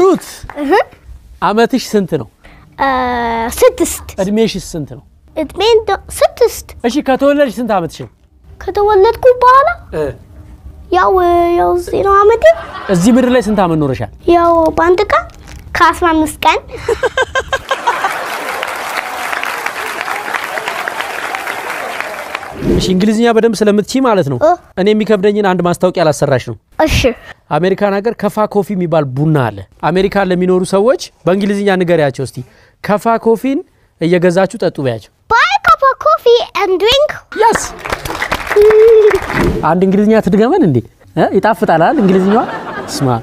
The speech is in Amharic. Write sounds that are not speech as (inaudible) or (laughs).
ሩት አመትሽ ስንት ነው? ስድስት። እድሜሽስ ስንት ነው? እድሜን ስድስት። እሺ ከተወለድሽ ስንት አመትሽ ነው? ከተወለድኩ በኋላ ያው ያው እዚህ ነው አመቴ። እዚህ ምድር ላይ ስንት አመት ኖረሻል? ያው በአንድ ቀን ከአስራ አምስት ቀን (laughs) እሺ እንግሊዝኛ በደንብ ስለምትቺ ማለት ነው። እኔ የሚከብደኝን አንድ ማስታወቂያ ላሰራሽ ነው። እሺ አሜሪካን ሀገር ከፋ ኮፊ የሚባል ቡና አለ። አሜሪካን ለሚኖሩ ሰዎች በእንግሊዝኛ ንገሪያቸው እስቲ። ከፋ ኮፊን እየገዛችሁ ጠጡ ቢያቸው። ባይ ካፓ ኮፊ ኤንድ ድሪንክ የስ (laughs) አንድ እንግሊዝኛ ትድገመን እንዴ? ይጣፍጣላል እንግሊዝኛዋ ስማ